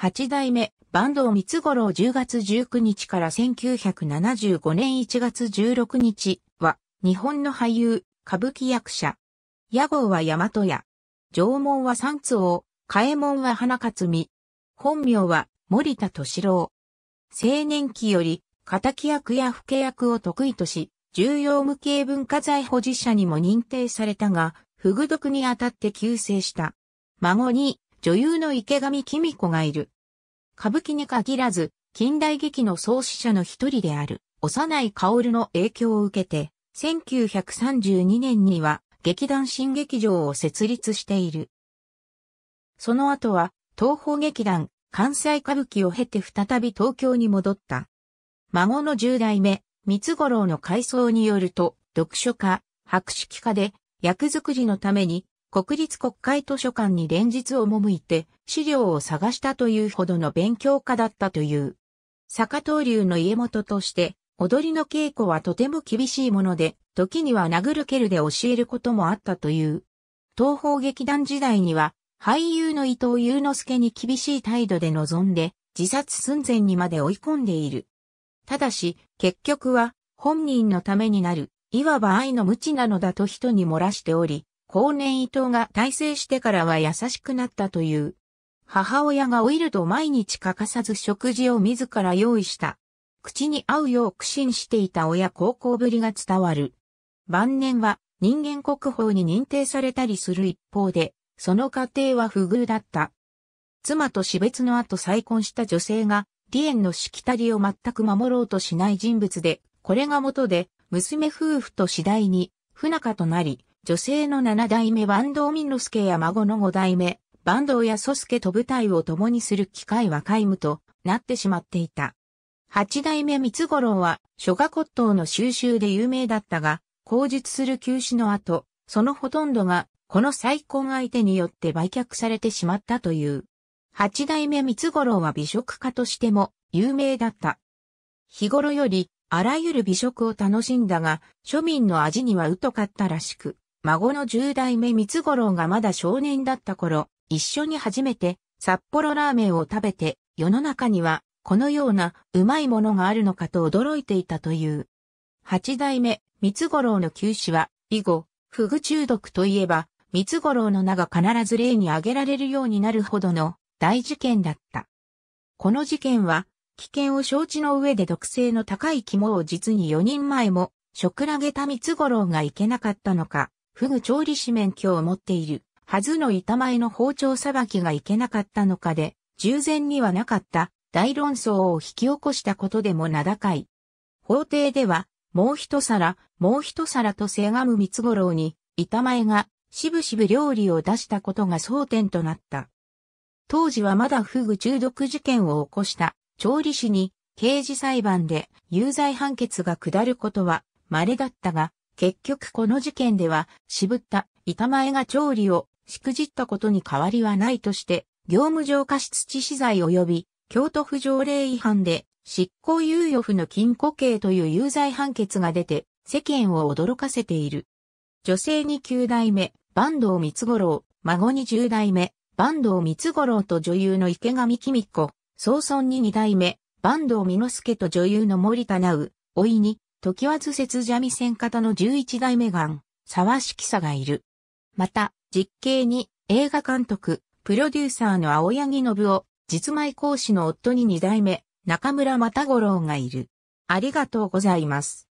八代目、坂東三五郎10月19日から1975年1月16日は、日本の俳優、歌舞伎役者。屋号は大和屋。縄文は三津王、嘉右衛門は花勝美。本名は森田敏郎。青年期より、敵役や不敬役を得意とし、重要無形文化財保持者にも認定されたが、不具読にあたって急成した。孫に、女優の池上紀美子がいる。歌舞伎に限らず、近代劇の創始者の一人である、幼い薫の影響を受けて、1932年には劇団新劇場を設立している。その後は、東方劇団、関西歌舞伎を経て再び東京に戻った。孫の十代目、三五郎の回想によると、読書家、博識家で、役作りのために国立国会図書館に連日赴いて資料を探したというほどの勉強家だったという。坂東流の家元として、踊りの稽古はとても厳しいもので、時には殴る蹴るで教えることもあったという。東方劇団時代には、俳優の伊藤祐之助に厳しい態度で臨んで、自殺寸前にまで追い込んでいる。ただし、結局は、本人のためになる、いわば愛の無知なのだと人に漏らしており、後年伊藤が大成してからは優しくなったという。母親が老いると毎日欠かさず食事を自ら用意した。口に合うよう苦心していた親孝行ぶりが伝わる。晩年は人間国宝に認定されたりする一方で、その過程は不遇だった。妻と死別の後再婚した女性が、エ縁のしきたりを全く守ろうとしない人物で、これが元で、娘夫婦と次第に不仲となり、女性の七代目坂東美之助や孫の五代目、坂東や祖助と舞台を共にする機会は皆無となってしまっていた。八代目三五郎は諸賀骨董の収集で有名だったが、口述する休止の後、そのほとんどがこの再婚相手によって売却されてしまったという。八代目三五郎は美食家としても有名だった。日頃よりあらゆる美食を楽しんだが、庶民の味には疎かったらしく、孫の十代目三五郎がまだ少年だった頃、一緒に初めて札幌ラーメンを食べて、世の中にはこのようなうまいものがあるのかと驚いていたという。八代目三五郎の旧止は、以後、フグ中毒といえば、三五郎の名が必ず例に挙げられるようになるほどの大事件だった。この事件は、危険を承知の上で毒性の高い肝を実に4人前も、食らげた三五郎がいけなかったのか、フグ調理師免許を持っているはずの板前の包丁さばきがいけなかったのかで、従前にはなかった大論争を引き起こしたことでも名高い。法廷では、もう一皿、もう一皿とせがむ三つ五郎に、板前が、しぶしぶ料理を出したことが争点となった。当時はまだフグ中毒事件を起こした調理師に刑事裁判で有罪判決が下ることは稀だったが、結局この事件では、渋った板前が調理をしくじったことに変わりはないとして、業務上過失致死罪及び、京都府条例違反で、執行猶予府の禁錮刑という有罪判決が出て、世間を驚かせている。女性に9代目、坂東三五郎、孫に10代目、坂東三五郎と女優の池上公子、総村に2代目、坂東美之助と女優の森田直、老いに、時は図節邪味線型の11代目眼、沢式佐がいる。また、実刑に映画監督、プロデューサーの青柳信夫、実前講師の夫に2代目、中村又五郎がいる。ありがとうございます。